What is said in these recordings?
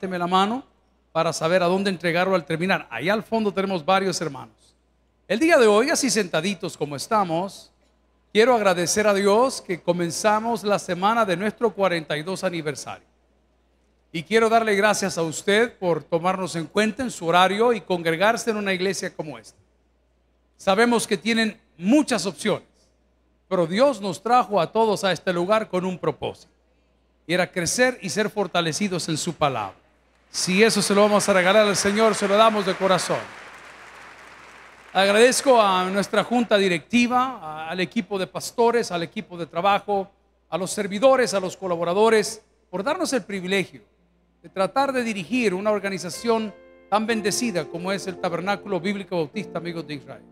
levánteme la mano para saber a dónde entregarlo al terminar. ahí al fondo tenemos varios hermanos. El día de hoy, así sentaditos como estamos, quiero agradecer a Dios que comenzamos la semana de nuestro 42 aniversario. Y quiero darle gracias a usted por tomarnos en cuenta en su horario y congregarse en una iglesia como esta. Sabemos que tienen muchas opciones, pero Dios nos trajo a todos a este lugar con un propósito. Y era crecer y ser fortalecidos en su palabra. Si eso se lo vamos a regalar al Señor, se lo damos de corazón. Agradezco a nuestra junta directiva, al equipo de pastores, al equipo de trabajo, a los servidores, a los colaboradores, por darnos el privilegio de tratar de dirigir una organización tan bendecida como es el Tabernáculo Bíblico Bautista Amigos de Israel.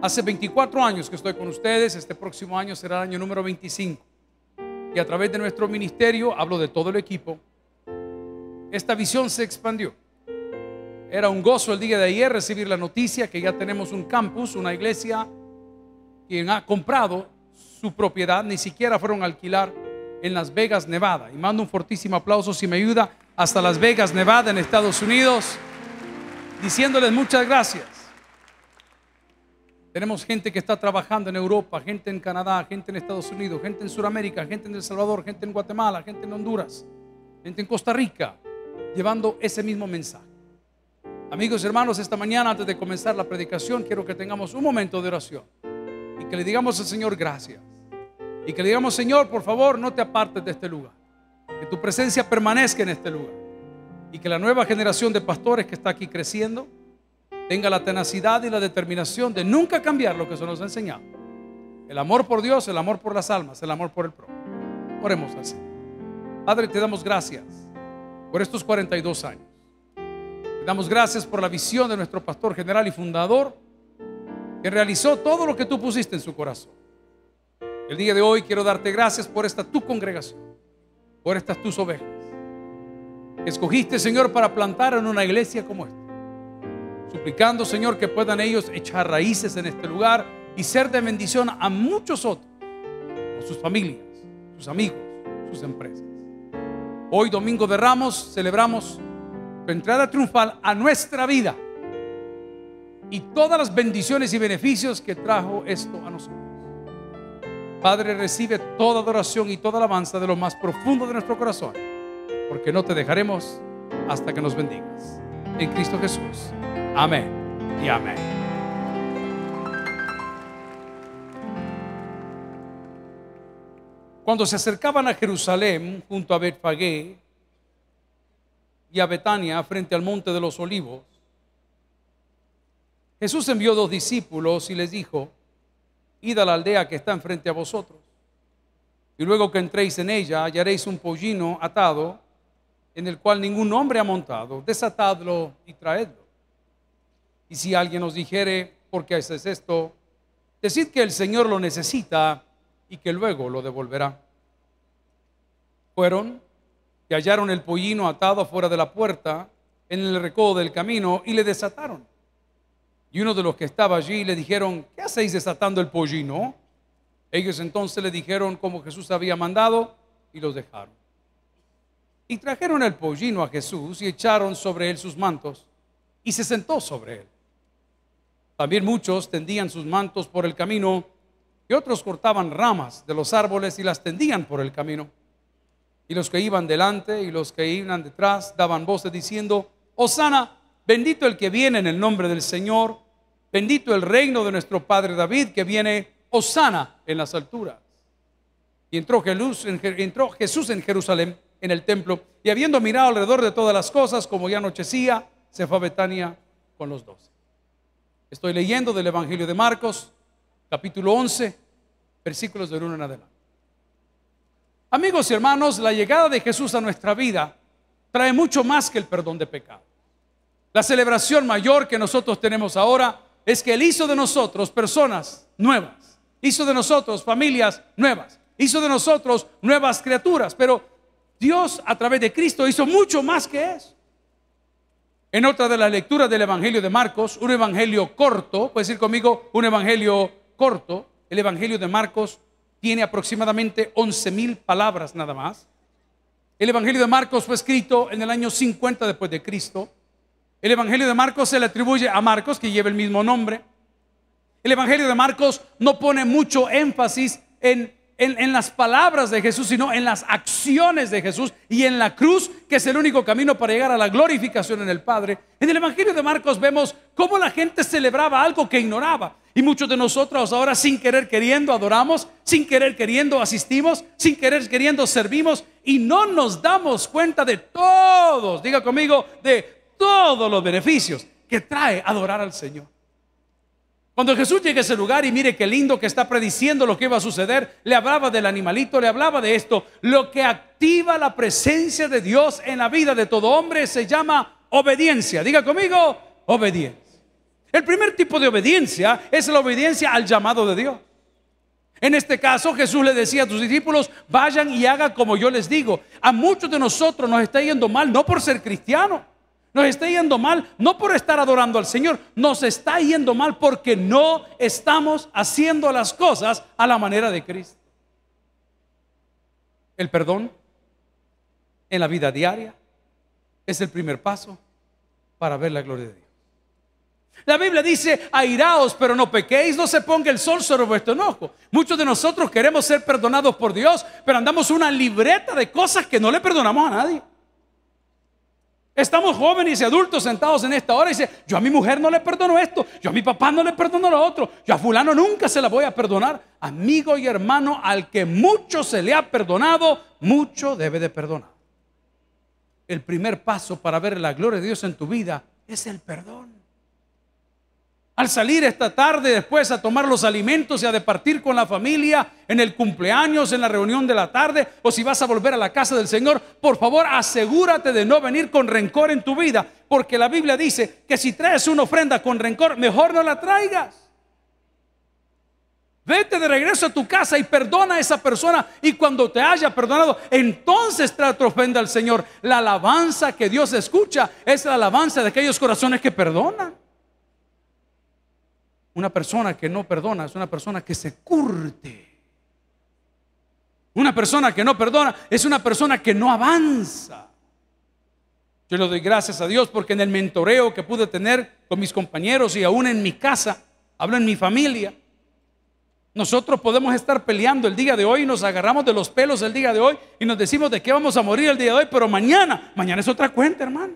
Hace 24 años que estoy con ustedes, este próximo año será el año número 25. Y a través de nuestro ministerio, hablo de todo el equipo, esta visión se expandió. Era un gozo el día de ayer recibir la noticia que ya tenemos un campus, una iglesia, quien ha comprado su propiedad, ni siquiera fueron a alquilar en Las Vegas, Nevada. Y mando un fortísimo aplauso si me ayuda hasta Las Vegas, Nevada, en Estados Unidos, diciéndoles muchas gracias. Tenemos gente que está trabajando en Europa, gente en Canadá, gente en Estados Unidos, gente en Sudamérica, gente en El Salvador, gente en Guatemala, gente en Honduras, gente en Costa Rica, llevando ese mismo mensaje. Amigos y hermanos, esta mañana antes de comenzar la predicación, quiero que tengamos un momento de oración y que le digamos al Señor gracias. Y que le digamos, Señor, por favor, no te apartes de este lugar. Que tu presencia permanezca en este lugar. Y que la nueva generación de pastores que está aquí creciendo tenga la tenacidad y la determinación de nunca cambiar lo que se nos ha enseñado. El amor por Dios, el amor por las almas, el amor por el propio Oremos así. Padre, te damos gracias por estos 42 años. damos gracias por la visión de nuestro pastor general y fundador, que realizó todo lo que tú pusiste en su corazón. El día de hoy quiero darte gracias por esta tu congregación, por estas tus ovejas, que escogiste, Señor, para plantar en una iglesia como esta. Suplicando, Señor, que puedan ellos echar raíces en este lugar y ser de bendición a muchos otros, a sus familias, sus amigos, sus empresas. Hoy, domingo de Ramos, celebramos su entrada triunfal a nuestra vida y todas las bendiciones y beneficios que trajo esto a nosotros. Padre, recibe toda adoración y toda alabanza de lo más profundo de nuestro corazón, porque no te dejaremos hasta que nos bendigas. En Cristo Jesús. Amén y amén. Cuando se acercaban a Jerusalén, junto a Betfagé y a Betania, frente al monte de los olivos, Jesús envió dos discípulos y les dijo, id a la aldea que está enfrente a vosotros. Y luego que entréis en ella, hallaréis un pollino atado, en el cual ningún hombre ha montado, desatadlo y traedlo. Y si alguien os dijere, ¿por qué haces esto, decid que el Señor lo necesita y que luego lo devolverá. Fueron y hallaron el pollino atado fuera de la puerta en el recodo del camino y le desataron. Y uno de los que estaba allí le dijeron, ¿qué hacéis desatando el pollino? Ellos entonces le dijeron como Jesús había mandado y los dejaron. Y trajeron el pollino a Jesús y echaron sobre él sus mantos y se sentó sobre él. También muchos tendían sus mantos por el camino y otros cortaban ramas de los árboles y las tendían por el camino. Y los que iban delante y los que iban detrás daban voces diciendo, Osana, bendito el que viene en el nombre del Señor, bendito el reino de nuestro Padre David que viene, Osana, en las alturas. Y entró Jesús en Jerusalén, en el templo, y habiendo mirado alrededor de todas las cosas, como ya anochecía, se fue a Betania con los doce. Estoy leyendo del Evangelio de Marcos, capítulo 11, versículos de 1 en adelante. Amigos y hermanos, la llegada de Jesús a nuestra vida trae mucho más que el perdón de pecado. La celebración mayor que nosotros tenemos ahora es que Él hizo de nosotros personas nuevas, hizo de nosotros familias nuevas, hizo de nosotros nuevas criaturas, pero Dios a través de Cristo hizo mucho más que eso. En otra de las lecturas del Evangelio de Marcos, un evangelio corto, puede decir conmigo, un evangelio corto, el Evangelio de Marcos tiene aproximadamente 11.000 palabras nada más. El Evangelio de Marcos fue escrito en el año 50 después de Cristo. El Evangelio de Marcos se le atribuye a Marcos, que lleva el mismo nombre. El Evangelio de Marcos no pone mucho énfasis en, en, las palabras de Jesús, sino en las acciones de Jesús y en la cruz, que es el único camino para llegar a la glorificación en el Padre. En el Evangelio de Marcos vemos cómo la gente celebraba algo que ignoraba. Y muchos de nosotros ahora sin querer queriendo adoramos, sin querer queriendo asistimos, sin querer queriendo servimos y no nos damos cuenta de todos, diga conmigo, de todos los beneficios que trae adorar al Señor. Cuando Jesús llega a ese lugar y mire qué lindo que está prediciendo lo que iba a suceder, le hablaba del animalito, le hablaba de esto. Lo que activa la presencia de Dios en la vida de todo hombre se llama obediencia. Diga conmigo, obediencia. El primer tipo de obediencia es la obediencia al llamado de Dios. En este caso Jesús le decía a sus discípulos, vayan y hagan como yo les digo. A muchos de nosotros nos está yendo mal, no por ser cristianos, nos está yendo mal, no por estar adorando al Señor, nos está yendo mal porque no estamos haciendo las cosas a la manera de Cristo. El perdón en la vida diaria es el primer paso para ver la gloria de Dios. La Biblia dice, airaos, pero no pequéis, no se ponga el sol sobre vuestro enojo. Muchos de nosotros queremos ser perdonados por Dios, pero andamos una libreta de cosas que no le perdonamos a nadie. Estamos jóvenes y adultos sentados en esta hora y dice, yo a mi mujer no le perdono esto, yo a mi papá no le perdono lo otro, yo a fulano nunca se la voy a perdonar. Amigo y hermano, al que mucho se le ha perdonado, mucho debe de perdonar. El primer paso para ver la gloria de Dios en tu vida es el perdón. Al salir esta tarde después a tomar los alimentos y a departir con la familia en el cumpleaños, en la reunión de la tarde, o si vas a volver a la casa del Señor, por favor asegúrate de no venir con rencor en tu vida, porque la Biblia dice que si traes una ofrenda con rencor, mejor no la traigas. Vete de regreso a tu casa y perdona a esa persona. Y cuando te haya perdonado, entonces trae tu ofrenda al Señor. La alabanza que Dios escucha es la alabanza de aquellos corazones que perdonan. Una persona que no perdona es una persona que se curte. Una persona que no perdona es una persona que no avanza. Yo le doy gracias a Dios porque en el mentoreo que pude tener con mis compañeros y aún en mi casa, hablo en mi familia, nosotros podemos estar peleando el día de hoy y nos agarramos de los pelos el día de hoy y nos decimos de qué vamos a morir el día de hoy, pero mañana, mañana es otra cuenta, hermano.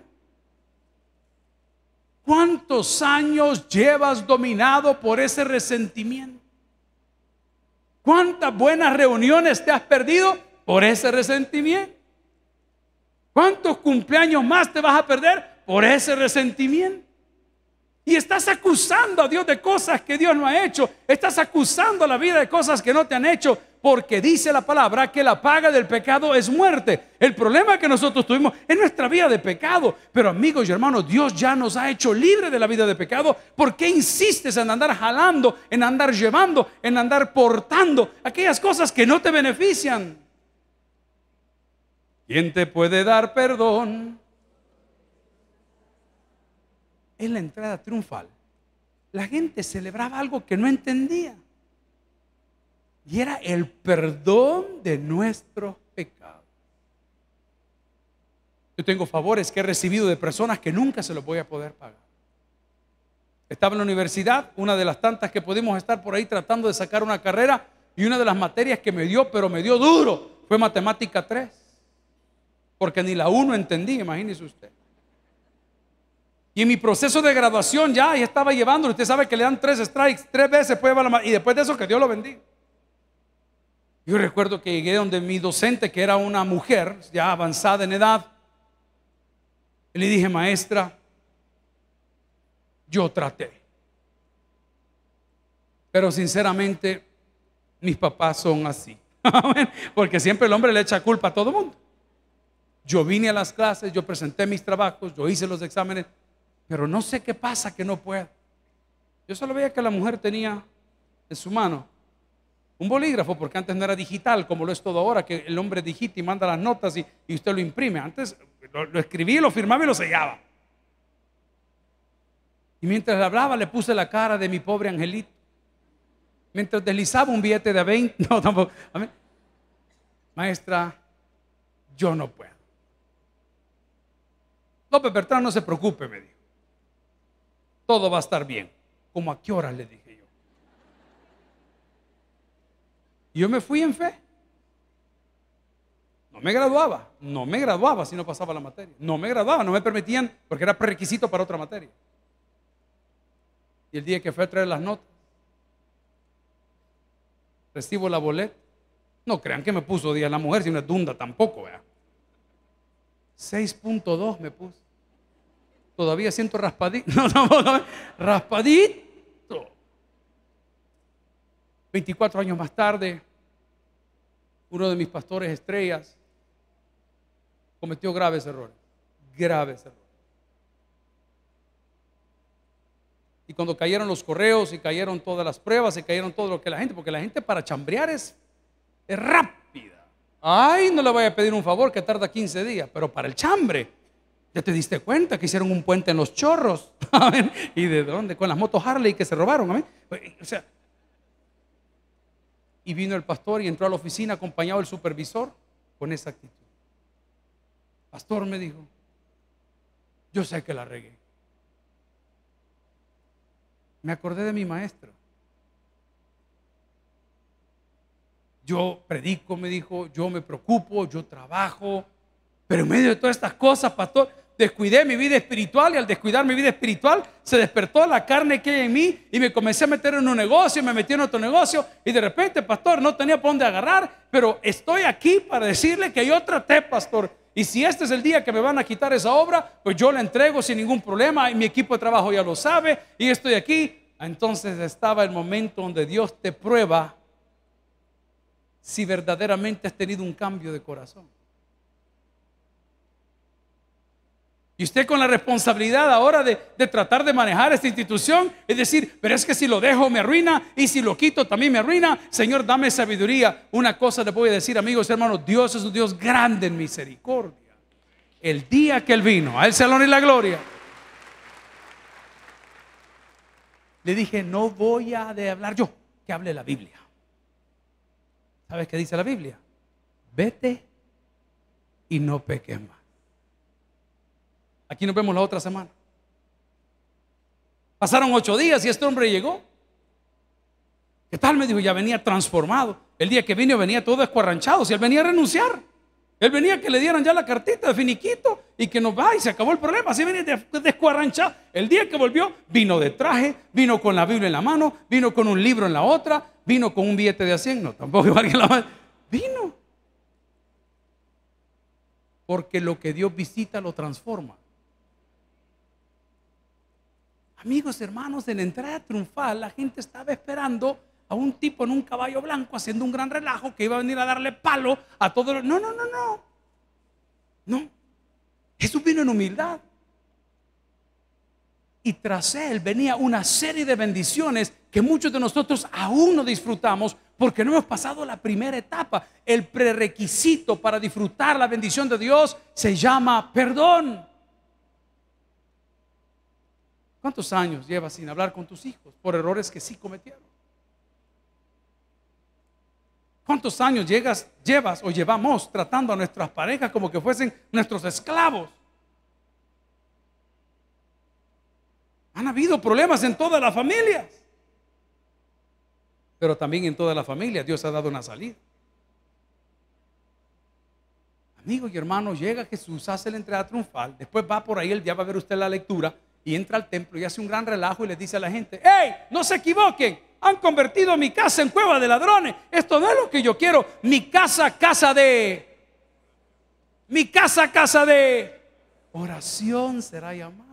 ¿Cuántos años llevas dominado por ese resentimiento? ¿Cuántas buenas reuniones te has perdido por ese resentimiento? ¿Cuántos cumpleaños más te vas a perder por ese resentimiento? Y estás acusando a Dios de cosas que Dios no ha hecho. Estás acusando a la vida de cosas que no te han hecho porque dice la palabra que la paga del pecado es muerte. El problema que nosotros tuvimos es nuestra vida de pecado. Pero amigos y hermanos, Dios ya nos ha hecho libre de la vida de pecado. ¿Por qué insistes en andar jalando, en andar llevando, en andar portando aquellas cosas que no te benefician? ¿Quién te puede dar perdón? Es la entrada triunfal. La gente celebraba algo que no entendía. Y era el perdón de nuestros pecados. Yo tengo favores que he recibido de personas que nunca se los voy a poder pagar. Estaba en la universidad, una de las tantas que pudimos estar por ahí tratando de sacar una carrera y una de las materias que me dio, pero me dio duro, fue matemática 3. Porque ni la 1 entendí, imagínese usted. Y en mi proceso de graduación ya, ya estaba llevándolo. Usted sabe que le dan tres strikes, tres veces puede llevar la y después de eso que Dios lo bendiga. Yo recuerdo que llegué donde mi docente, que era una mujer ya avanzada en edad, y le dije, maestra, yo traté. Pero sinceramente, mis papás son así. Porque siempre el hombre le echa culpa a todo el mundo. Yo vine a las clases, yo presenté mis trabajos, yo hice los exámenes, pero no sé qué pasa que no puedo. Yo solo veía que la mujer tenía en su mano un bolígrafo, porque antes no era digital como lo es todo ahora, que el hombre digita y manda las notas y, usted lo imprime. Antes lo, escribía, lo firmaba y lo sellaba. Y mientras hablaba le puse la cara de mi pobre angelito. Mientras deslizaba un billete de 20, no tampoco. Maestra, yo no puedo. López Bertrán, no se preocupe, me dijo. Todo va a estar bien. ¿Cómo a qué hora, le digo? yo me fui en fe. No me graduaba, no me graduaba si no pasaba la materia. No me graduaba, no me permitían porque era prerequisito para otra materia. Y el día que fue a traer las notas, recibo la boleta. No crean que me puso día la mujer, si una dunda tampoco, vea. 6.2 me puso. Todavía siento raspadito. No, no, no, raspadito. 24 años más tarde, uno de mis pastores estrellas cometió graves errores, graves errores. Y cuando cayeron los correos y cayeron todas las pruebas y cayeron todo lo que la gente, porque la gente para chambrear es, es rápida. Ay, no le voy a pedir un favor que tarda 15 días, pero para el chambre, ya te diste cuenta que hicieron un puente en los chorros, ¿Y de dónde? Con las motos Harley que se robaron, O sea, y vino el pastor y entró a la oficina acompañado del supervisor con esa actitud. Pastor me dijo, yo sé que la regué. Me acordé de mi maestro. Yo predico, me dijo, yo me preocupo, yo trabajo, pero en medio de todas estas cosas, pastor, descuidé mi vida espiritual y al descuidar mi vida espiritual se despertó la carne que hay en mí y me comencé a meter en un negocio, me metí en otro negocio y de repente, pastor, no tenía por dónde agarrar, pero estoy aquí para decirle que yo traté, pastor. Y si este es el día que me van a quitar esa obra, pues yo la entrego sin ningún problema y mi equipo de trabajo ya lo sabe y estoy aquí. Entonces estaba el momento donde Dios te prueba si verdaderamente has tenido un cambio de corazón. Y usted con la responsabilidad ahora de, tratar de manejar esta institución, es decir, pero es que si lo dejo me arruina y si lo quito también me arruina. Señor, dame sabiduría. Una cosa te voy a decir, amigos y hermanos, Dios es un Dios grande en misericordia. El día que Él vino, a Él se y la gloria. Le dije, no voy a hablar yo, que hable la Biblia. ¿Sabes qué dice la Biblia? Vete y no peques más. Aquí nos vemos la otra semana. Pasaron ocho días y este hombre llegó. ¿Qué tal? Me dijo, ya venía transformado. El día que vino venía todo descuarranchado. Si él venía a renunciar, él venía que le dieran ya la cartita de finiquito y que nos va y se acabó el problema. Así venía descuarranchado. El día que volvió, vino de traje, vino con la Biblia en la mano, vino con un libro en la otra, vino con un billete de asiento. No, tampoco iba a la mano. Vino. Porque lo que Dios visita lo transforma. Amigos, hermanos, en la entrada triunfal la gente estaba esperando a un tipo en un caballo blanco haciendo un gran relajo que iba a venir a darle palo a todos los... No, no, no, no. No. Jesús vino en humildad. Y tras él venía una serie de bendiciones que muchos de nosotros aún no disfrutamos porque no hemos pasado la primera etapa. El prerequisito para disfrutar la bendición de Dios se llama perdón. ¿Cuántos años llevas sin hablar con tus hijos por errores que sí cometieron? ¿Cuántos años llegas, llevas o llevamos tratando a nuestras parejas como que fuesen nuestros esclavos? Han habido problemas en todas las familias. Pero también en todas las familias Dios ha dado una salida. Amigos y hermanos, llega Jesús, hace la entrada triunfal, después va por ahí, el día va a ver usted la lectura, y entra al templo y hace un gran relajo y le dice a la gente, ¡Ey! no se equivoquen, han convertido mi casa en cueva de ladrones, esto no es lo que yo quiero, mi casa, casa de, mi casa, casa de oración será llamada.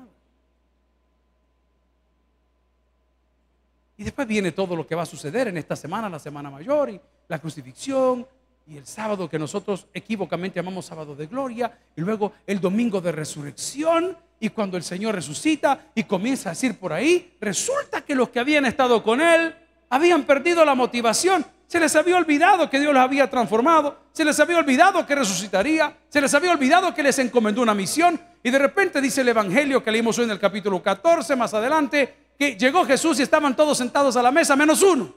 Y después viene todo lo que va a suceder en esta semana, la semana mayor, y la crucifixión, y el sábado que nosotros equivocamente llamamos sábado de gloria, y luego el domingo de resurrección, y cuando el Señor resucita y comienza a decir por ahí, resulta que los que habían estado con Él habían perdido la motivación. Se les había olvidado que Dios los había transformado. Se les había olvidado que resucitaría. Se les había olvidado que les encomendó una misión. Y de repente dice el Evangelio que leímos hoy en el capítulo 14, más adelante, que llegó Jesús y estaban todos sentados a la mesa, menos uno,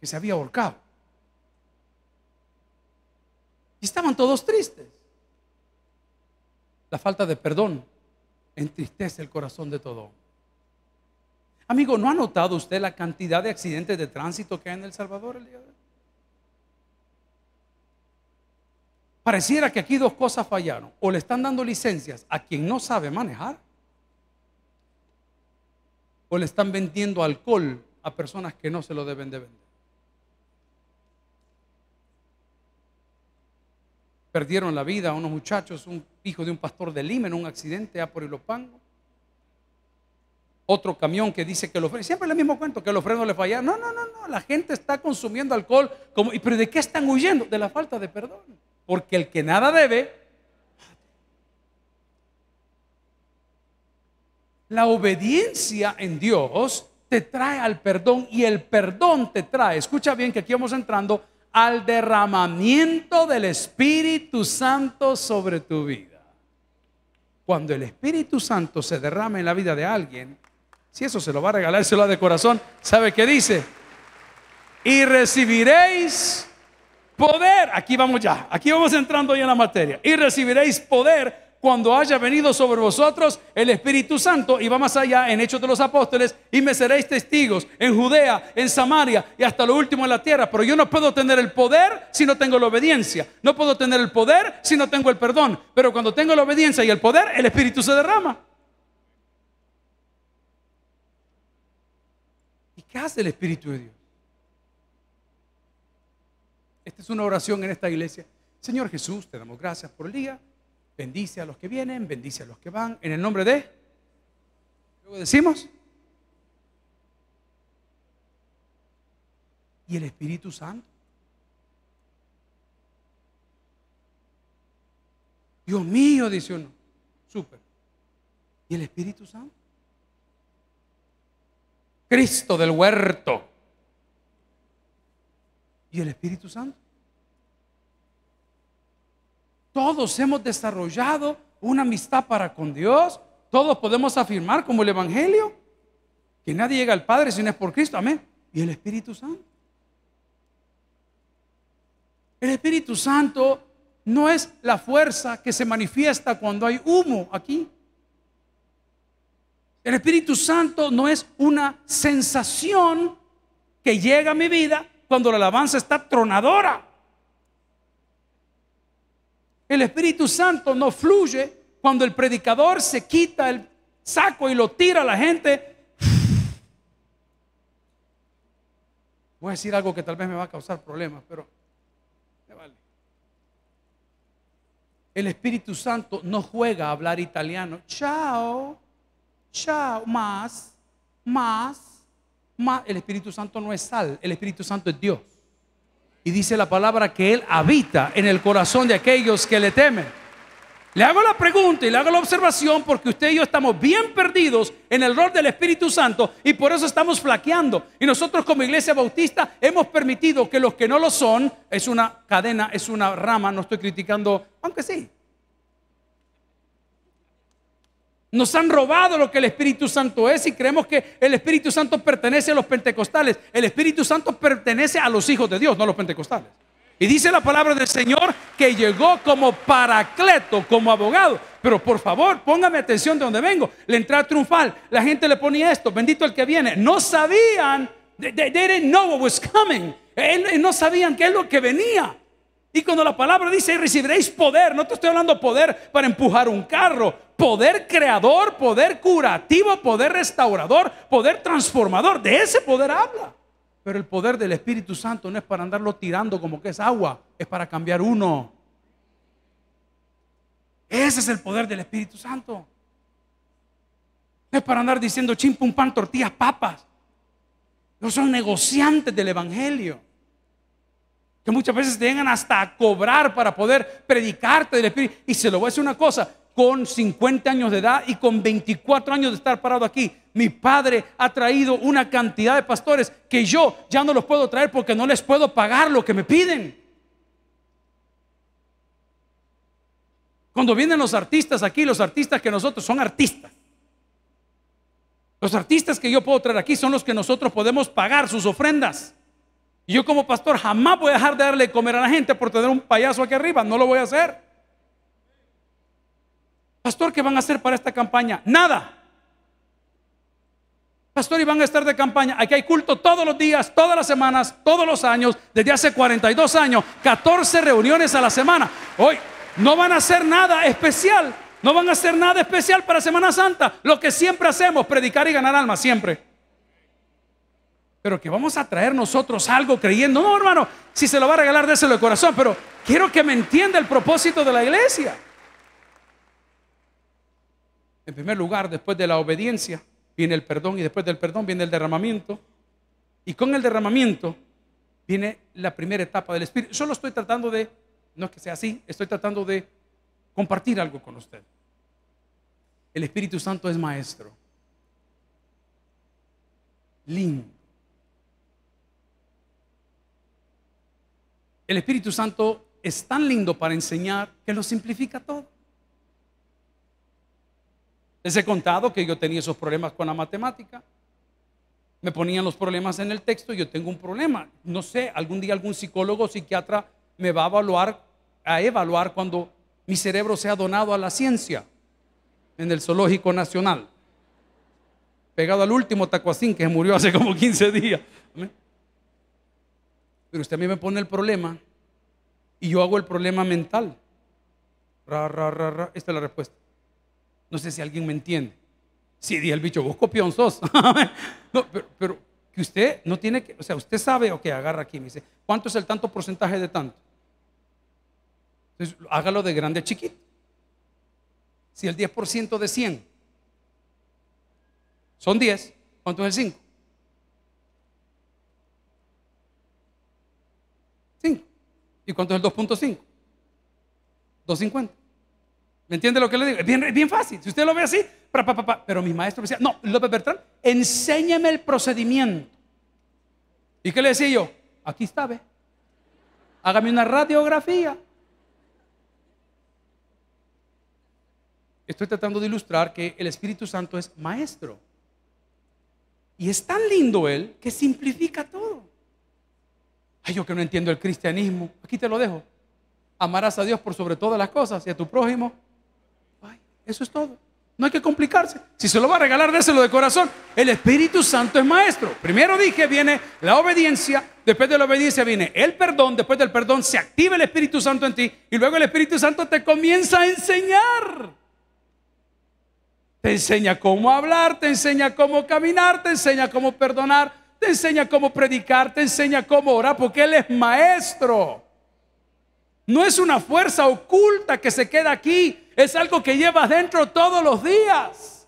que se había ahorcado. Y estaban todos tristes la falta de perdón entristece el corazón de todo. Amigo, ¿no ha notado usted la cantidad de accidentes de tránsito que hay en El Salvador el día de hoy? Pareciera que aquí dos cosas fallaron. O le están dando licencias a quien no sabe manejar, o le están vendiendo alcohol a personas que no se lo deben de vender. perdieron la vida unos muchachos, un hijo de un pastor de Lima en un accidente a por Otro camión que dice que lo frenos, siempre el mismo cuento, que los frenos le fallaron. No, no, no, no, la gente está consumiendo alcohol. Como, ¿Pero de qué están huyendo? De la falta de perdón. Porque el que nada debe, la obediencia en Dios te trae al perdón y el perdón te trae, escucha bien que aquí vamos entrando al derramamiento del Espíritu Santo sobre tu vida. Cuando el Espíritu Santo se derrama en la vida de alguien, si eso se lo va a regalar, se lo da de corazón, ¿sabe qué dice? Y recibiréis poder. Aquí vamos ya, aquí vamos entrando ya en la materia. Y recibiréis poder cuando haya venido sobre vosotros el Espíritu Santo. Y va más allá en Hechos de los Apóstoles, y me seréis testigos en Judea, en Samaria y hasta lo último en la tierra. Pero yo no puedo tener el poder si no tengo la obediencia. No puedo tener el poder si no tengo el perdón. Pero cuando tengo la obediencia y el poder, el Espíritu se derrama. ¿Y qué hace el Espíritu de Dios? Esta es una oración en esta iglesia. Señor Jesús, te damos gracias por el día. Bendice a los que vienen, bendice a los que van. En el nombre de... Luego decimos... Y el Espíritu Santo. Dios mío, dice uno. Súper. ¿Y el Espíritu Santo? Cristo del huerto. ¿Y el Espíritu Santo? Todos hemos desarrollado una amistad para con Dios. Todos podemos afirmar como el Evangelio que nadie llega al Padre si no es por Cristo. Amén. Y el Espíritu Santo. El Espíritu Santo no es la fuerza que se manifiesta cuando hay humo aquí. El Espíritu Santo no es una sensación que llega a mi vida cuando la alabanza está tronadora. El Espíritu Santo no fluye cuando el predicador se quita el saco y lo tira a la gente. Voy a decir algo que tal vez me va a causar problemas, pero me vale. El Espíritu Santo no juega a hablar italiano. Chao, chao, más, más, más. El Espíritu Santo no es sal, el Espíritu Santo es Dios. Y dice la palabra que Él habita en el corazón de aquellos que le temen. Le hago la pregunta y le hago la observación porque usted y yo estamos bien perdidos en el rol del Espíritu Santo y por eso estamos flaqueando. Y nosotros como iglesia bautista hemos permitido que los que no lo son, es una cadena, es una rama, no estoy criticando, aunque sí, Nos han robado lo que el Espíritu Santo es y creemos que el Espíritu Santo pertenece a los pentecostales. El Espíritu Santo pertenece a los hijos de Dios, no a los pentecostales. Y dice la palabra del Señor que llegó como paracleto, como abogado. Pero por favor, póngame atención de donde vengo. La entrada triunfal, la gente le ponía esto, bendito el que viene. No sabían, they, didn't know what was coming. no sabían qué es lo que venía. Y cuando la palabra dice, recibiréis poder, no te estoy hablando poder para empujar un carro, poder creador, poder curativo, poder restaurador, poder transformador, de ese poder habla. Pero el poder del Espíritu Santo no es para andarlo tirando como que es agua, es para cambiar uno. Ese es el poder del Espíritu Santo. No es para andar diciendo chimpum pan, tortillas, papas. No son negociantes del Evangelio que muchas veces te llegan hasta a cobrar para poder predicarte del Espíritu. Y se lo voy a decir una cosa, con 50 años de edad y con 24 años de estar parado aquí, mi padre ha traído una cantidad de pastores que yo ya no los puedo traer porque no les puedo pagar lo que me piden. Cuando vienen los artistas aquí, los artistas que nosotros son artistas. Los artistas que yo puedo traer aquí son los que nosotros podemos pagar sus ofrendas. Y yo como pastor jamás voy a dejar de darle comer a la gente por tener un payaso aquí arriba. No lo voy a hacer. Pastor, ¿qué van a hacer para esta campaña? Nada. Pastor, y van a estar de campaña. Aquí hay culto todos los días, todas las semanas, todos los años, desde hace 42 años, 14 reuniones a la semana. Hoy no van a hacer nada especial. No van a hacer nada especial para Semana Santa. Lo que siempre hacemos, predicar y ganar almas, siempre. Pero que vamos a traer nosotros algo creyendo. No, hermano, si se lo va a regalar, déselo de corazón. Pero quiero que me entienda el propósito de la iglesia. En primer lugar, después de la obediencia, viene el perdón y después del perdón viene el derramamiento. Y con el derramamiento viene la primera etapa del Espíritu. Solo estoy tratando de, no es que sea así, estoy tratando de compartir algo con usted. El Espíritu Santo es maestro. Lindo. El Espíritu Santo es tan lindo para enseñar que lo simplifica todo. Les he contado que yo tenía esos problemas con la matemática. Me ponían los problemas en el texto y yo tengo un problema. No sé, algún día algún psicólogo o psiquiatra me va a evaluar, a evaluar cuando mi cerebro sea donado a la ciencia en el Zoológico Nacional. Pegado al último tacuacín que murió hace como 15 días usted a mí me pone el problema y yo hago el problema mental. Ra, Esta es la respuesta. No sé si alguien me entiende. Si di el bicho, vos copión sos. no, pero, que usted no tiene que, o sea, usted sabe, que agarra aquí, me dice, ¿cuánto es el tanto porcentaje de tanto? Entonces, hágalo de grande chiquito. Si el 10% de 100 son 10, ¿cuánto es el 5? ¿Y cuánto es el 2.5? 2.50. ¿Me entiende lo que le digo? Es bien, fácil. Si usted lo ve así, pero mi maestro me decía no, López Bertrán, enséñame el procedimiento. ¿Y qué le decía yo? Aquí está, ve. Hágame una radiografía. Estoy tratando de ilustrar que el Espíritu Santo es maestro. Y es tan lindo Él que simplifica todo. Ay, yo que no entiendo el cristianismo. Aquí te lo dejo. Amarás a Dios por sobre todas las cosas y a tu prójimo. Ay, eso es todo. No hay que complicarse. Si se lo va a regalar, déselo de corazón. El Espíritu Santo es maestro. Primero dije, viene la obediencia. Después de la obediencia viene el perdón. Después del perdón se activa el Espíritu Santo en ti. Y luego el Espíritu Santo te comienza a enseñar. Te enseña cómo hablar, te enseña cómo caminar, te enseña cómo perdonar, te enseña cómo predicar, te enseña cómo orar, porque Él es maestro. No es una fuerza oculta que se queda aquí, es algo que llevas dentro todos los días.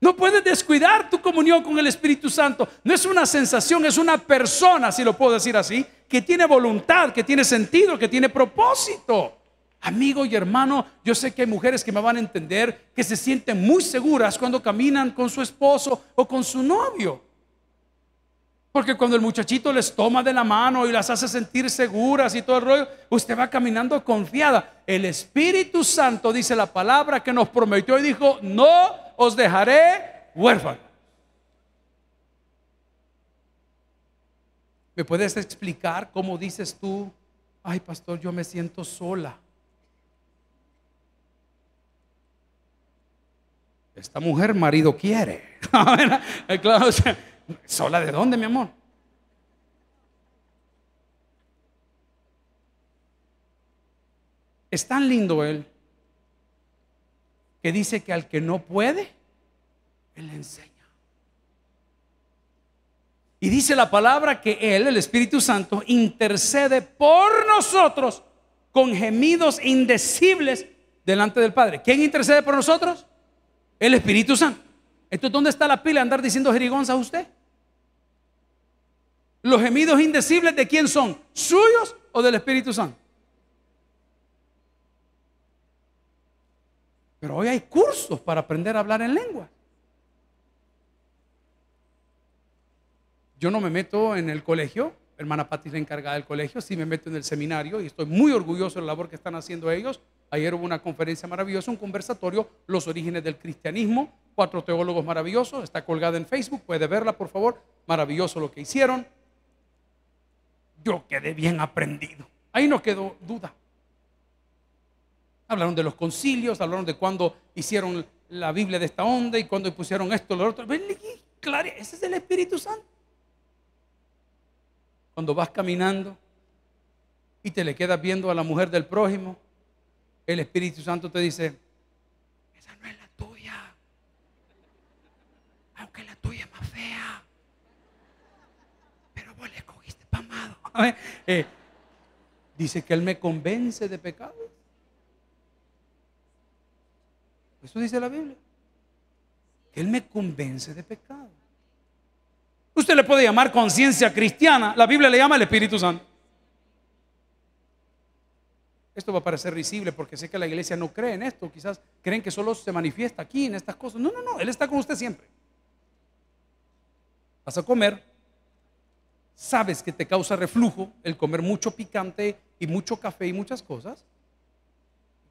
No puedes descuidar tu comunión con el Espíritu Santo. No es una sensación, es una persona, si lo puedo decir así, que tiene voluntad, que tiene sentido, que tiene propósito. Amigo y hermano, yo sé que hay mujeres que me van a entender que se sienten muy seguras cuando caminan con su esposo o con su novio. Porque cuando el muchachito les toma de la mano y las hace sentir seguras y todo el rollo, usted va caminando confiada. El Espíritu Santo dice la palabra que nos prometió y dijo, no os dejaré huérfano. ¿Me puedes explicar cómo dices tú, ay pastor, yo me siento sola? Esta mujer marido quiere. Ah, eh, claro, ¿Sola de dónde, mi amor? Es tan lindo él que dice que al que no puede, él le enseña. Y dice la palabra que Él, el Espíritu Santo, intercede por nosotros con gemidos indecibles delante del Padre. ¿Quién intercede por nosotros? El Espíritu Santo. Entonces, ¿dónde está la pila andar diciendo jerigonzas a usted? ¿Los gemidos indecibles de quién son? ¿Suyos o del Espíritu Santo? Pero hoy hay cursos para aprender a hablar en lengua. Yo no me meto en el colegio hermana patricia la encargada del colegio, si me meto en el seminario y estoy muy orgulloso de la labor que están haciendo ellos. Ayer hubo una conferencia maravillosa, un conversatorio, Los orígenes del cristianismo, cuatro teólogos maravillosos, está colgada en Facebook, puede verla por favor, maravilloso lo que hicieron. Yo quedé bien aprendido, ahí no quedó duda. Hablaron de los concilios, hablaron de cuando hicieron la Biblia de esta onda y cuando pusieron esto, lo otro. claro, ese es el Espíritu Santo cuando vas caminando y te le quedas viendo a la mujer del prójimo, el Espíritu Santo te dice, esa no es la tuya, aunque la tuya es más fea, pero vos la escogiste para amado. Eh, eh, dice que Él me convence de pecado. Eso dice la Biblia. Que Él me convence de pecado. Usted le puede llamar conciencia cristiana. La Biblia le llama el Espíritu Santo. Esto va a parecer risible porque sé que la iglesia no cree en esto. Quizás creen que solo se manifiesta aquí en estas cosas. No, no, no. Él está con usted siempre. Vas a comer. Sabes que te causa reflujo el comer mucho picante y mucho café y muchas cosas.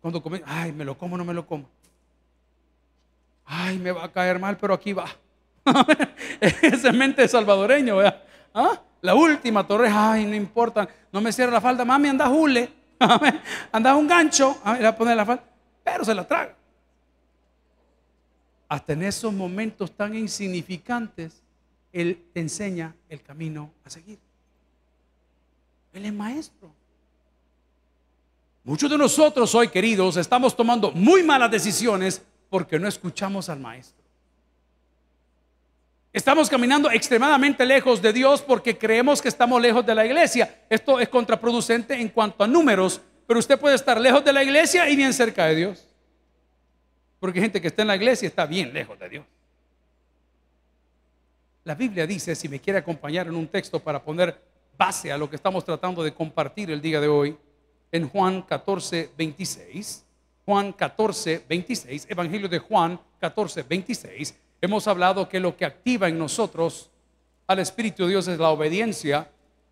Cuando comes, ay, me lo como, no me lo como. Ay, me va a caer mal, pero aquí va. Esa es mente salvadoreño, ¿verdad? ¿Ah? La última torre, ay, no importa, no me cierra la falda, mami, anda jule, anda un gancho, a ver, a poner la falda, pero se la traga. Hasta en esos momentos tan insignificantes, Él te enseña el camino a seguir. Él es maestro. Muchos de nosotros hoy, queridos, estamos tomando muy malas decisiones porque no escuchamos al maestro. Estamos caminando extremadamente lejos de Dios porque creemos que estamos lejos de la iglesia. Esto es contraproducente en cuanto a números, pero usted puede estar lejos de la iglesia y bien cerca de Dios. Porque gente que está en la iglesia está bien lejos de Dios. La Biblia dice, si me quiere acompañar en un texto para poner base a lo que estamos tratando de compartir el día de hoy, en Juan 14, 26, Juan 14, 26, Evangelio de Juan 14, 26, Hemos hablado que lo que activa en nosotros al Espíritu de Dios es la obediencia,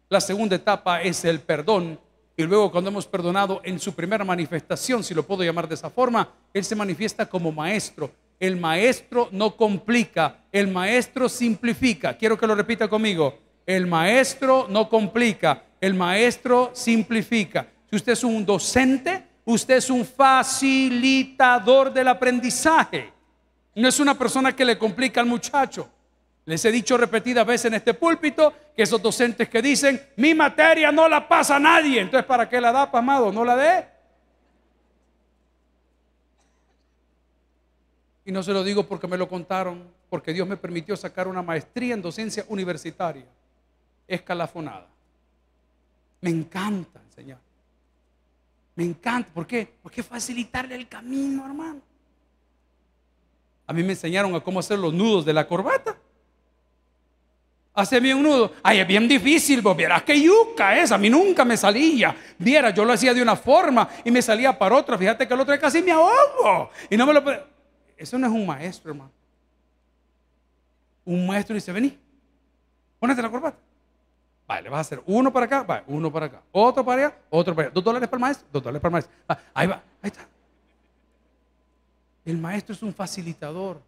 la segunda etapa es el perdón y luego cuando hemos perdonado en su primera manifestación, si lo puedo llamar de esa forma, Él se manifiesta como maestro. El maestro no complica, el maestro simplifica. Quiero que lo repita conmigo. El maestro no complica, el maestro simplifica. Si usted es un docente, usted es un facilitador del aprendizaje. No es una persona que le complica al muchacho. Les he dicho repetidas veces en este púlpito que esos docentes que dicen, mi materia no la pasa a nadie, entonces ¿para qué la da, amado? No la dé. Y no se lo digo porque me lo contaron, porque Dios me permitió sacar una maestría en docencia universitaria, escalafonada. Me encanta enseñar. Me encanta. ¿Por qué? Porque facilitarle el camino, hermano. A mí me enseñaron a cómo hacer los nudos de la corbata. Hace bien un nudo. Ay, es bien difícil, vos vieras que yuca es. A mí nunca me salía. Viera, yo lo hacía de una forma y me salía para otra. Fíjate que el otro casi me ahogo. Y no me lo. Eso no es un maestro, hermano. Un maestro dice: Vení, ponete la corbata. Vale, vas a hacer uno para acá, vale, uno para acá, otro para allá, otro para allá. Dos dólares para el maestro, dos dólares para el maestro. Ah, ahí va, ahí está. El maestro es un facilitador.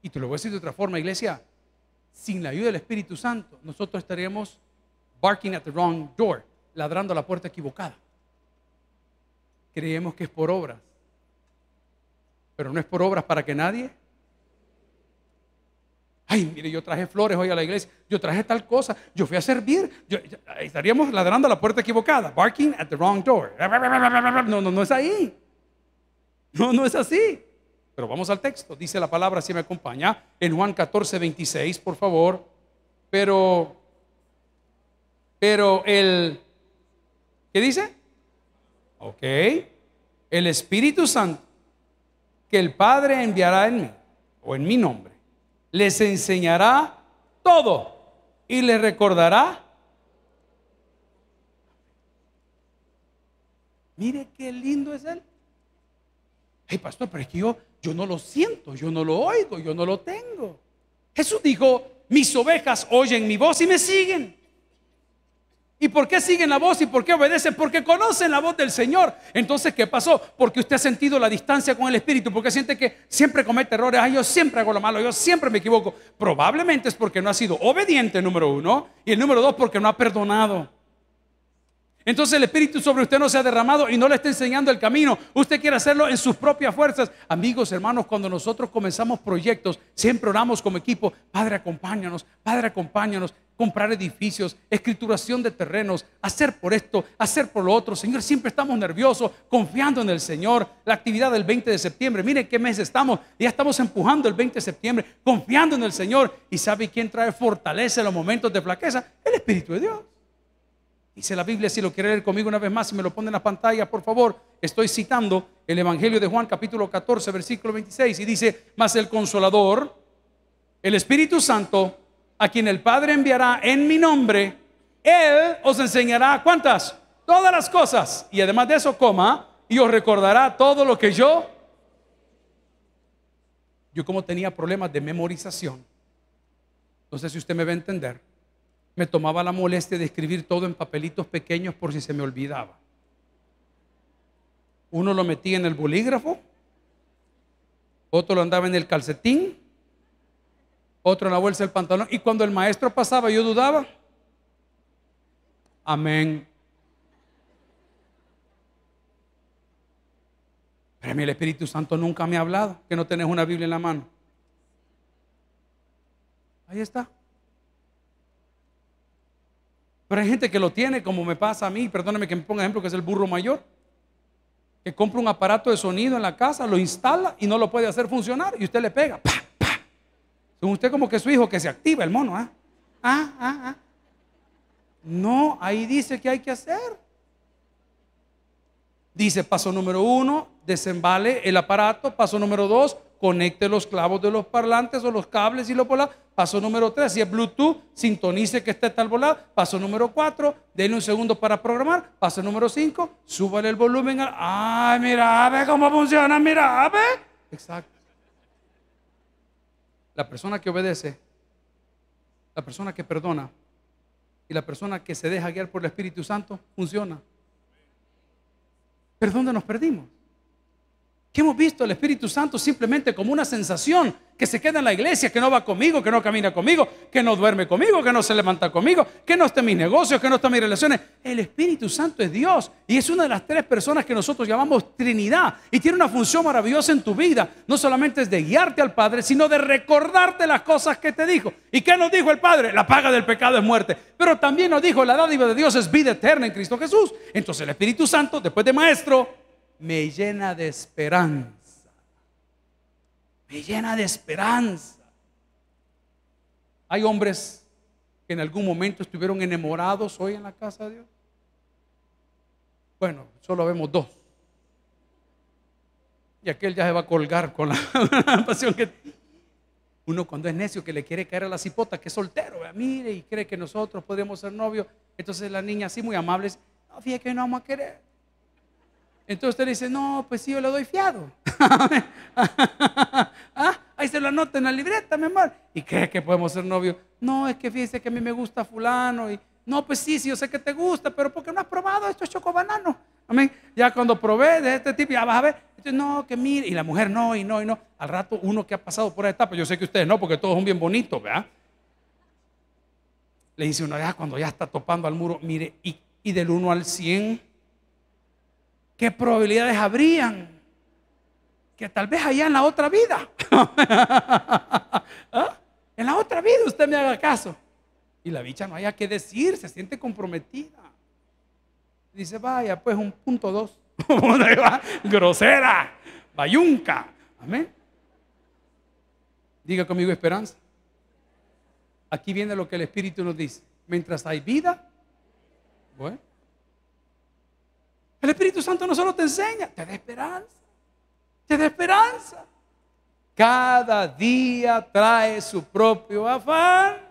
Y te lo voy a decir de otra forma, iglesia. Sin la ayuda del Espíritu Santo, nosotros estaríamos barking at the wrong door, ladrando a la puerta equivocada. Creemos que es por obras, pero no es por obras para que nadie. Ay, mire, yo traje flores hoy a la iglesia, yo traje tal cosa, yo fui a servir, estaríamos ladrando a la puerta equivocada, barking at the wrong door. No, no, no es ahí. No, no es así. Pero vamos al texto. Dice la palabra, si me acompaña, en Juan 14, 26, por favor. Pero, pero el, ¿qué dice? Ok. El Espíritu Santo que el Padre enviará en mí o en mi nombre, les enseñará todo y les recordará. Mire qué lindo es Él hey pastor, pero es que yo, yo no lo siento, yo no lo oigo, yo no lo tengo. Jesús dijo, mis ovejas oyen mi voz y me siguen. ¿Y por qué siguen la voz y por qué obedecen? Porque conocen la voz del Señor. Entonces, ¿qué pasó? Porque usted ha sentido la distancia con el Espíritu, porque siente que siempre comete errores, Ay, yo siempre hago lo malo, yo siempre me equivoco. Probablemente es porque no ha sido obediente, número uno, y el número dos, porque no ha perdonado. Entonces el Espíritu sobre usted no se ha derramado y no le está enseñando el camino. Usted quiere hacerlo en sus propias fuerzas. Amigos, hermanos, cuando nosotros comenzamos proyectos, siempre oramos como equipo. Padre, acompáñanos. Padre, acompáñanos. Comprar edificios, escrituración de terrenos, hacer por esto, hacer por lo otro. Señor, siempre estamos nerviosos, confiando en el Señor. La actividad del 20 de septiembre, miren qué mes estamos. Ya estamos empujando el 20 de septiembre, confiando en el Señor. ¿Y sabe quién trae fortaleza en los momentos de flaqueza? El Espíritu de Dios. Dice la Biblia, si lo quiere leer conmigo una vez más, si me lo pone en la pantalla, por favor, estoy citando el Evangelio de Juan capítulo 14, versículo 26, y dice, mas el consolador, el Espíritu Santo, a quien el Padre enviará en mi nombre, Él os enseñará cuántas, todas las cosas, y además de eso, coma, y os recordará todo lo que yo, yo como tenía problemas de memorización, no sé si usted me va a entender, me tomaba la molestia de escribir todo en papelitos pequeños por si se me olvidaba. Uno lo metía en el bolígrafo, otro lo andaba en el calcetín, otro en la bolsa del pantalón. Y cuando el maestro pasaba, yo dudaba. Amén. Pero a mí el Espíritu Santo nunca me ha hablado que no tenés una Biblia en la mano. Ahí está. Pero hay gente que lo tiene, como me pasa a mí, Perdóneme que me ponga ejemplo, que es el burro mayor, que compra un aparato de sonido en la casa, lo instala y no lo puede hacer funcionar y usted le pega. ¡pam, usted como que su hijo que se activa el mono, ¿ah? ah, ah, ah. No, ahí dice que hay que hacer. Dice, paso número uno, desembale el aparato. Paso número dos, conecte los clavos de los parlantes o los cables y lo polares. Paso número 3, si es Bluetooth, sintonice que esté tal volado. Paso número 4, denle un segundo para programar. Paso número 5, súbale el volumen ¡Ay, mira, ve cómo funciona! ¡Mira, ve! Exacto. La persona que obedece, la persona que perdona y la persona que se deja guiar por el Espíritu Santo funciona. ¿Pero dónde nos perdimos? que hemos visto el Espíritu Santo simplemente como una sensación que se queda en la iglesia, que no va conmigo, que no camina conmigo, que no duerme conmigo, que no se levanta conmigo, que no está en mis negocios, que no está en mis relaciones. El Espíritu Santo es Dios y es una de las tres personas que nosotros llamamos Trinidad y tiene una función maravillosa en tu vida. No solamente es de guiarte al Padre, sino de recordarte las cosas que te dijo. ¿Y qué nos dijo el Padre? La paga del pecado es muerte. Pero también nos dijo la dádiva de Dios es vida eterna en Cristo Jesús. Entonces el Espíritu Santo, después de maestro, me llena de esperanza. Me llena de esperanza. Hay hombres que en algún momento estuvieron enamorados hoy en la casa de Dios. Bueno, solo vemos dos. Y aquel ya se va a colgar con la pasión que... Uno cuando es necio que le quiere caer a la cipota, que es soltero, mire, y cree que nosotros Podemos ser novios. Entonces la niña así muy amable, no, fíjate que no vamos a querer. Entonces usted dice, no, pues sí, yo le doy fiado. Ah, ahí se lo anota en la libreta, mi amor. ¿Y cree que podemos ser novios? No, es que fíjese que a mí me gusta fulano. Y, no, pues sí, sí, yo sé que te gusta, pero ¿por qué no has probado estos chocobananos? Amén. Ya cuando probé de este tipo, ya vas a ver. Entonces, no, que mire. Y la mujer, no, y no, y no. Al rato, uno que ha pasado por la etapa, yo sé que ustedes no, porque todos son bien bonitos, ¿verdad? Le dice uno, ya cuando ya está topando al muro, mire, y, y del 1 al 100 ¿Qué probabilidades habrían? Que tal vez allá en la otra vida, ¿Ah? en la otra vida usted me haga caso. Y la bicha no haya que decir, se siente comprometida. Dice, vaya, pues un punto dos. Grosera, bayunca. Amén. Diga conmigo esperanza. Aquí viene lo que el Espíritu nos dice. Mientras hay vida, bueno. El Espíritu Santo no solo te enseña, te da esperanza. Te da esperanza. Cada día trae su propio afán.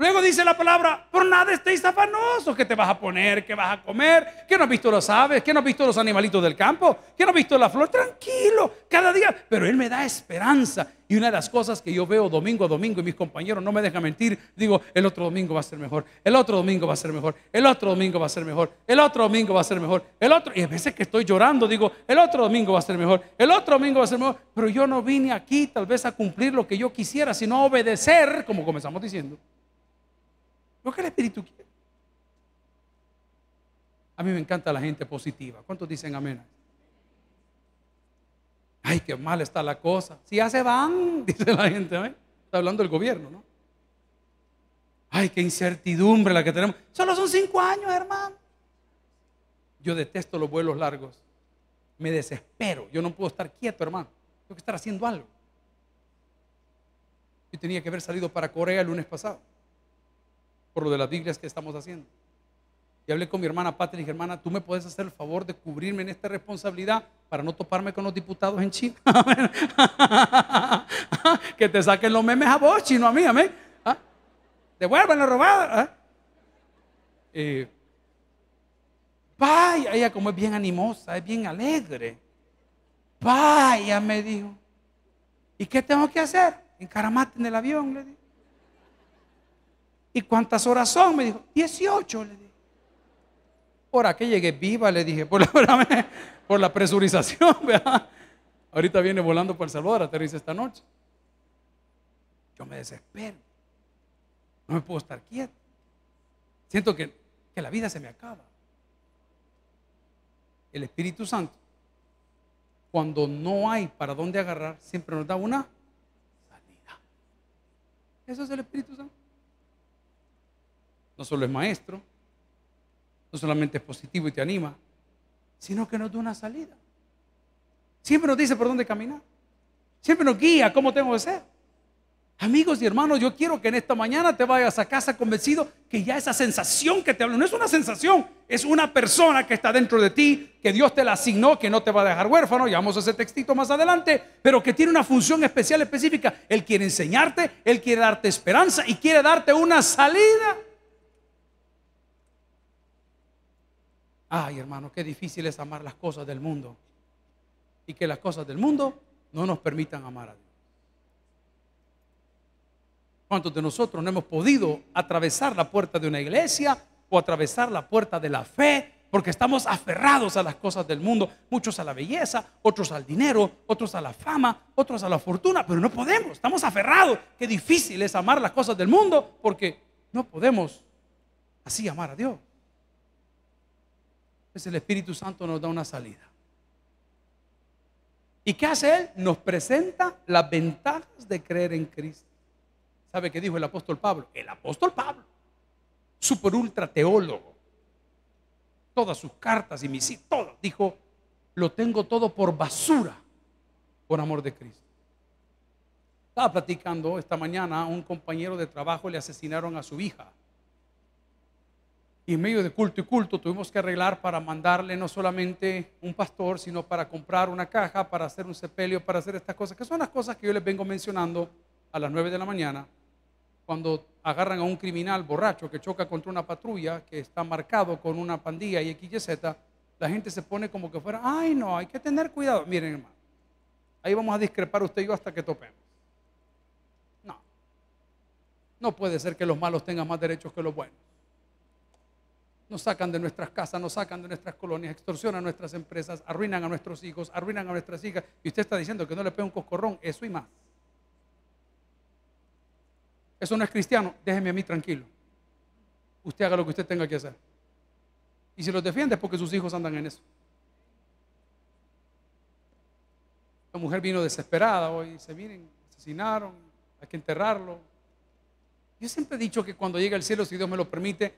Luego dice la palabra, por nada estéis afanosos, que te vas a poner, que vas a comer, que no has visto los aves, que no has visto los animalitos del campo, que no has visto la flor, tranquilo, cada día. Pero Él me da esperanza. Y una de las cosas que yo veo domingo a domingo, y mis compañeros no me dejan mentir, digo, el otro domingo va a ser mejor, el otro domingo va a ser mejor, el otro domingo va a ser mejor, el otro domingo va a ser mejor, el otro, y a veces que estoy llorando, digo, el otro domingo va a ser mejor, el otro domingo va a ser mejor, pero yo no vine aquí tal vez a cumplir lo que yo quisiera, sino a obedecer, como comenzamos diciendo que el Espíritu quiere. A mí me encanta la gente positiva. ¿Cuántos dicen amén? Ay, qué mal está la cosa. Si ya se van, dice la gente. ¿eh? Está hablando el gobierno, ¿no? Ay, qué incertidumbre la que tenemos. Solo son cinco años, hermano. Yo detesto los vuelos largos. Me desespero. Yo no puedo estar quieto, hermano. Tengo que estar haciendo algo. Yo tenía que haber salido para Corea el lunes pasado por lo de las Biblias que estamos haciendo. Y hablé con mi hermana Patria y dije, hermana, tú me puedes hacer el favor de cubrirme en esta responsabilidad para no toparme con los diputados en China. que te saquen los memes a vos, chino, a mí, amén. ¿Ah? la robada. ¿ah? Eh, vaya, ella como es bien animosa, es bien alegre. Vaya, me dijo. ¿Y qué tengo que hacer? Encaramate en el avión, le dije. ¿Y cuántas horas son? Me dijo, 18, le dije. Ahora que llegué viva, le dije, por la, por presurización, ¿verdad? Ahorita viene volando por El Salvador, aterriza esta noche. Yo me desespero. No me puedo estar quieto. Siento que, que la vida se me acaba. El Espíritu Santo, cuando no hay para dónde agarrar, siempre nos da una salida. Eso es el Espíritu Santo. No solo es maestro, no solamente es positivo y te anima, sino que nos da una salida. Siempre nos dice por dónde caminar. Siempre nos guía cómo tengo que ser. Amigos y hermanos, yo quiero que en esta mañana te vayas a casa convencido que ya esa sensación que te hablo no es una sensación, es una persona que está dentro de ti, que Dios te la asignó, que no te va a dejar huérfano, a ese textito más adelante, pero que tiene una función especial, específica. Él quiere enseñarte, Él quiere darte esperanza y quiere darte una salida. Ay, hermano, qué difícil es amar las cosas del mundo. Y que las cosas del mundo no nos permitan amar a Dios. ¿Cuántos de nosotros no hemos podido atravesar la puerta de una iglesia o atravesar la puerta de la fe? Porque estamos aferrados a las cosas del mundo, muchos a la belleza, otros al dinero, otros a la fama, otros a la fortuna, pero no podemos, estamos aferrados. Qué difícil es amar las cosas del mundo porque no podemos así amar a Dios el Espíritu Santo nos da una salida. ¿Y qué hace Él? Nos presenta las ventajas de creer en Cristo. ¿Sabe qué dijo el apóstol Pablo? El apóstol Pablo, super ultra teólogo. Todas sus cartas y mis todo dijo, lo tengo todo por basura por amor de Cristo. Estaba platicando esta mañana un compañero de trabajo, le asesinaron a su hija y en medio de culto y culto tuvimos que arreglar para mandarle no solamente un pastor, sino para comprar una caja, para hacer un sepelio, para hacer estas cosas, que son las cosas que yo les vengo mencionando a las 9 de la mañana, cuando agarran a un criminal borracho que choca contra una patrulla que está marcado con una pandilla y XYZ, la gente se pone como que fuera, ay no, hay que tener cuidado. Miren hermano, ahí vamos a discrepar usted y yo hasta que topemos. No, no puede ser que los malos tengan más derechos que los buenos. Nos sacan de nuestras casas, nos sacan de nuestras colonias, extorsionan nuestras empresas, arruinan a nuestros hijos, arruinan a nuestras hijas. Y usted está diciendo que no le pega un coscorrón, eso y más. Eso no es cristiano, déjeme a mí tranquilo. Usted haga lo que usted tenga que hacer. Y si los defiende es porque sus hijos andan en eso. La mujer vino desesperada hoy, dice: miren, asesinaron, hay que enterrarlo. Yo siempre he dicho que cuando llegue al cielo, si Dios me lo permite,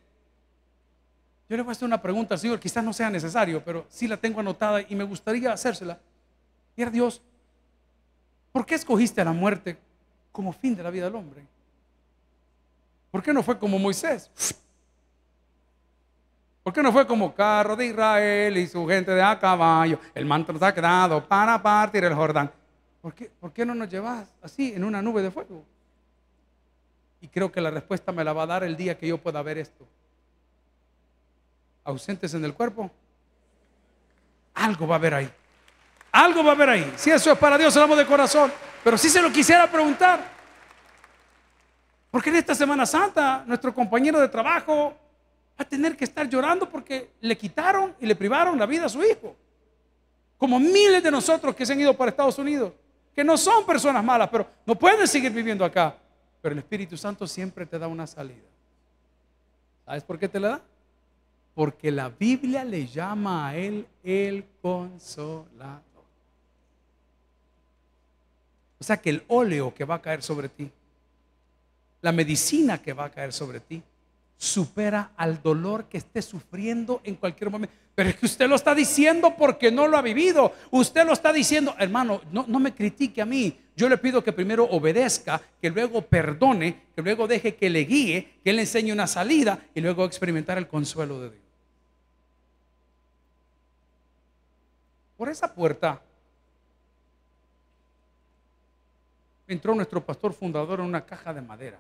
yo le voy a hacer una pregunta al Señor, quizás no sea necesario, pero sí la tengo anotada y me gustaría hacérsela. Y Dios, ¿por qué escogiste la muerte como fin de la vida del hombre? ¿Por qué no fue como Moisés? ¿Por qué no fue como carro de Israel y su gente de a caballo, el manto nos ha quedado para partir el Jordán? ¿Por qué, ¿Por qué no nos llevas así en una nube de fuego? Y creo que la respuesta me la va a dar el día que yo pueda ver esto ausentes en el cuerpo, algo va a haber ahí. Algo va a haber ahí. Si eso es para Dios, hablamos de corazón. Pero si se lo quisiera preguntar. Porque en esta Semana Santa, nuestro compañero de trabajo va a tener que estar llorando porque le quitaron y le privaron la vida a su hijo. Como miles de nosotros que se han ido para Estados Unidos, que no son personas malas, pero no pueden seguir viviendo acá. Pero el Espíritu Santo siempre te da una salida. ¿Sabes por qué te la da? porque la Biblia le llama a él el consolador. O sea que el óleo que va a caer sobre ti, la medicina que va a caer sobre ti, supera al dolor que esté sufriendo en cualquier momento. Pero es que usted lo está diciendo porque no lo ha vivido. Usted lo está diciendo, hermano, no, no me critique a mí. Yo le pido que primero obedezca, que luego perdone, que luego deje que le guíe, que le enseñe una salida y luego experimentar el consuelo de Dios. por esa puerta entró nuestro pastor fundador en una caja de madera.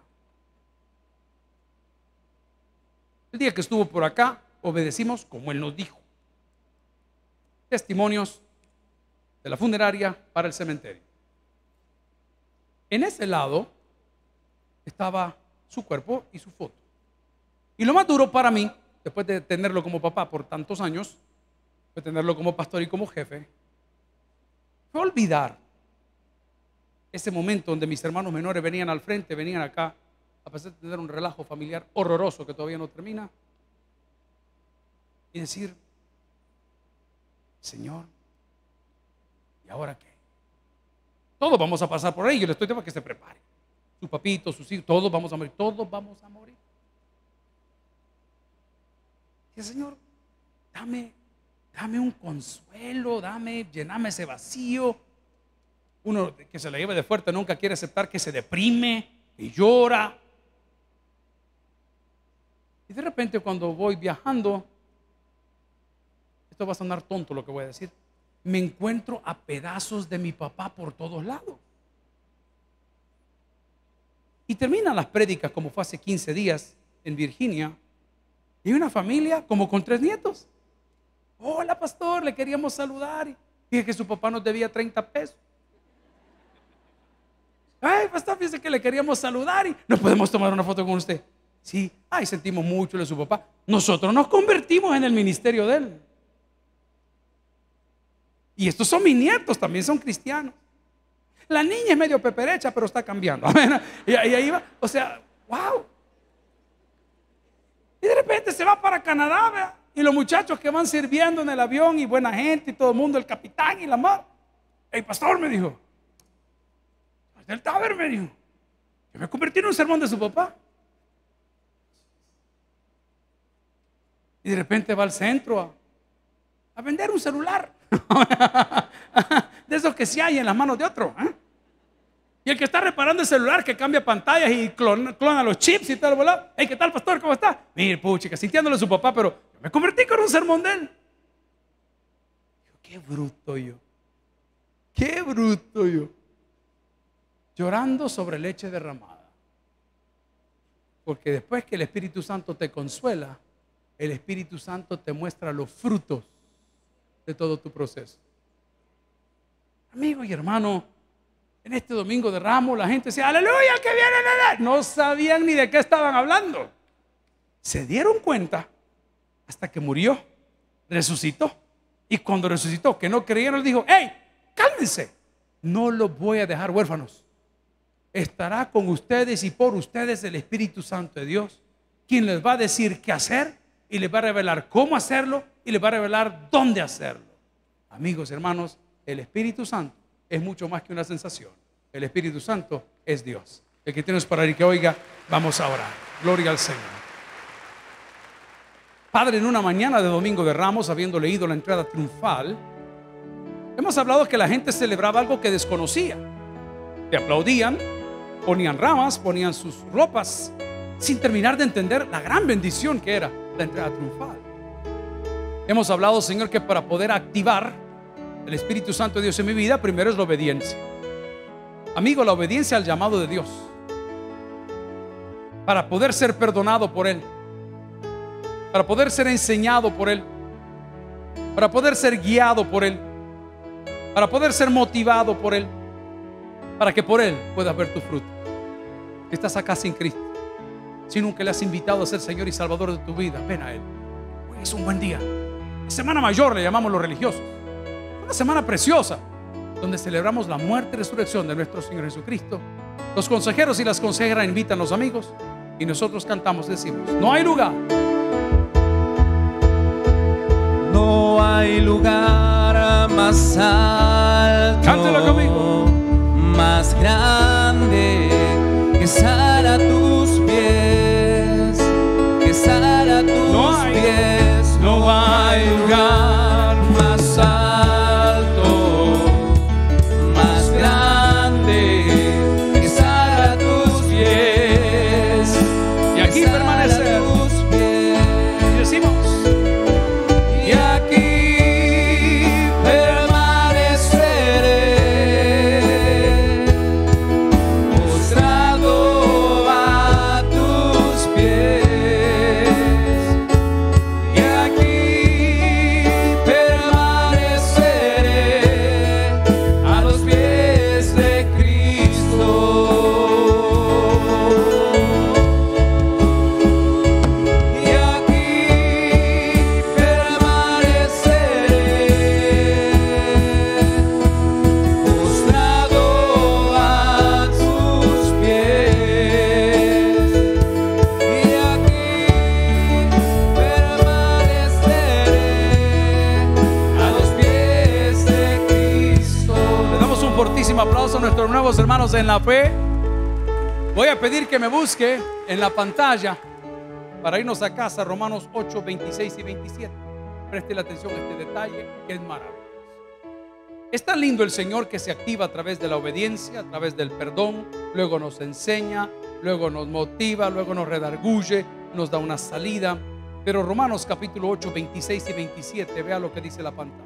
El día que estuvo por acá, obedecimos como él nos dijo. Testimonios de la funeraria para el cementerio. En ese lado estaba su cuerpo y su foto. Y lo más duro para mí, después de tenerlo como papá por tantos años, fue tenerlo como pastor y como jefe, fue olvidar ese momento donde mis hermanos menores venían al frente, venían acá, a pesar de tener un relajo familiar horroroso que todavía no termina, y decir, Señor, ¿y ahora qué? Todos vamos a pasar por ahí, yo le estoy diciendo que se prepare. Su papito, sus hijos, todos vamos a morir, todos vamos a morir. Y Señor, dame dame un consuelo, dame, llename ese vacío. Uno que se la lleve de fuerte nunca quiere aceptar que se deprime y llora. Y de repente cuando voy viajando, esto va a sonar tonto lo que voy a decir, me encuentro a pedazos de mi papá por todos lados. Y terminan las prédicas como fue hace 15 días en Virginia. Y una familia como con tres nietos. Hola, pastor, le queríamos saludar. Y dije que su papá nos debía 30 pesos. Ay, pastor, fíjese que le queríamos saludar y no podemos tomar una foto con usted. Sí, ay, sentimos mucho de su papá. Nosotros nos convertimos en el ministerio de él. Y estos son mis nietos, también son cristianos. La niña es medio peperecha, pero está cambiando. Y ahí va, o sea, wow. Y de repente se va para Canadá, ¿verdad? Y los muchachos que van sirviendo en el avión y buena gente y todo el mundo, el capitán y la mar. El pastor me dijo, el taber me dijo, Que me convertí en un sermón de su papá. Y de repente va al centro a, vender un celular. de esos que si hay en las manos de otro. ¿eh? Y el que está reparando el celular, que cambia pantallas y clona, los chips y tal, Hey, ¿qué tal, pastor? ¿Cómo está? Mire, puchica, sintiéndole su papá, pero me convertí con un sermón de él. qué bruto yo. Qué bruto yo. Llorando sobre leche derramada. Porque después que el Espíritu Santo te consuela, el Espíritu Santo te muestra los frutos de todo tu proceso. Amigo y hermano, en este domingo de Ramos la gente decía, aleluya, que viene, el no sabían ni de qué estaban hablando. Se dieron cuenta hasta que murió, resucitó. Y cuando resucitó, que no creyeron, dijo, hey, cálmense, no los voy a dejar huérfanos. Estará con ustedes y por ustedes el Espíritu Santo de Dios, quien les va a decir qué hacer y les va a revelar cómo hacerlo y les va a revelar dónde hacerlo. Amigos, hermanos, el Espíritu Santo es mucho más que una sensación. El Espíritu Santo es Dios. El que tienes para el que oiga, vamos a orar. Gloria al Señor. Padre, en una mañana de Domingo de Ramos, habiendo leído la entrada triunfal, hemos hablado que la gente celebraba algo que desconocía. Te aplaudían, ponían ramas, ponían sus ropas, sin terminar de entender la gran bendición que era la entrada triunfal. Hemos hablado, Señor, que para poder activar el Espíritu Santo de Dios en mi vida, primero es la obediencia. Amigo, la obediencia al llamado de Dios. Para poder ser perdonado por Él. Para poder ser enseñado por Él. Para poder ser guiado por Él. Para poder ser motivado por Él. Para que por Él puedas ver tu fruto. Estás acá sin Cristo. Si nunca le has invitado a ser Señor y Salvador de tu vida, ven a Él. Hoy es un buen día. Semana mayor le llamamos los religiosos. Una semana preciosa donde celebramos la muerte y resurrección de nuestro Señor Jesucristo. Los consejeros y las consejeras invitan a los amigos y nosotros cantamos, decimos, no hay lugar. No hay lugar más alto. Cántelo conmigo. Más grande que estar a tus pies. Que estar a tus pies. No hay lugar. en la fe, voy a pedir que me busque en la pantalla para irnos a casa Romanos 8, 26 y 27. Preste la atención a este detalle que es maravilloso. Es tan lindo el Señor que se activa a través de la obediencia, a través del perdón, luego nos enseña, luego nos motiva, luego nos redarguye, nos da una salida. Pero Romanos capítulo 8, 26 y 27, vea lo que dice la pantalla.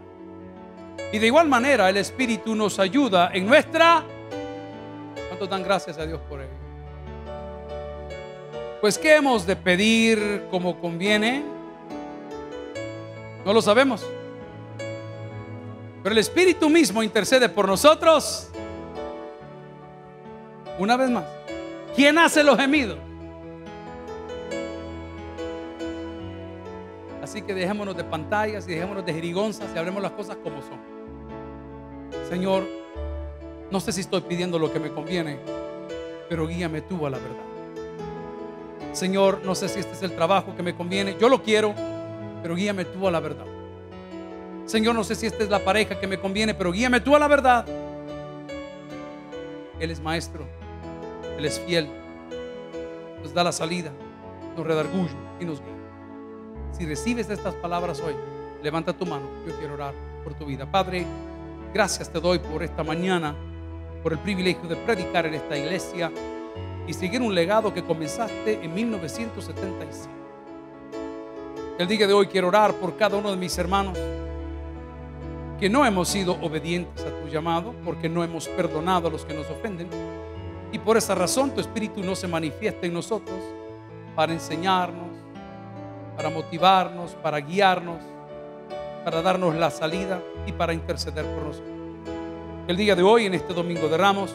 Y de igual manera el Espíritu nos ayuda en nuestra dan gracias a Dios por él. Pues ¿qué hemos de pedir como conviene? No lo sabemos. Pero el Espíritu mismo intercede por nosotros. Una vez más, ¿quién hace los gemidos? Así que dejémonos de pantallas y dejémonos de jerigonzas y hablemos las cosas como son. Señor, no sé si estoy pidiendo lo que me conviene, pero guíame tú a la verdad. Señor, no sé si este es el trabajo que me conviene. Yo lo quiero, pero guíame tú a la verdad. Señor, no sé si esta es la pareja que me conviene, pero guíame tú a la verdad. Él es maestro, Él es fiel, nos da la salida, nos redarguye y nos guía. Si recibes estas palabras hoy, levanta tu mano, yo quiero orar por tu vida. Padre, gracias te doy por esta mañana por el privilegio de predicar en esta iglesia y seguir un legado que comenzaste en 1975. El día de hoy quiero orar por cada uno de mis hermanos que no hemos sido obedientes a tu llamado, porque no hemos perdonado a los que nos ofenden. Y por esa razón tu Espíritu no se manifiesta en nosotros para enseñarnos, para motivarnos, para guiarnos, para darnos la salida y para interceder por nosotros el día de hoy, en este domingo de Ramos,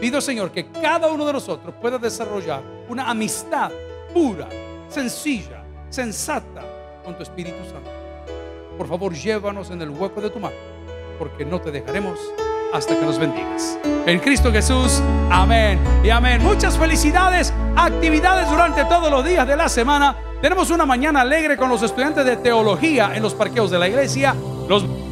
pido Señor que cada uno de nosotros pueda desarrollar una amistad pura, sencilla, sensata con tu Espíritu Santo. Por favor, llévanos en el hueco de tu mano, porque no te dejaremos hasta que nos bendigas. En Cristo Jesús, amén y amén. Muchas felicidades, actividades durante todos los días de la semana. Tenemos una mañana alegre con los estudiantes de teología en los parqueos de la iglesia. Los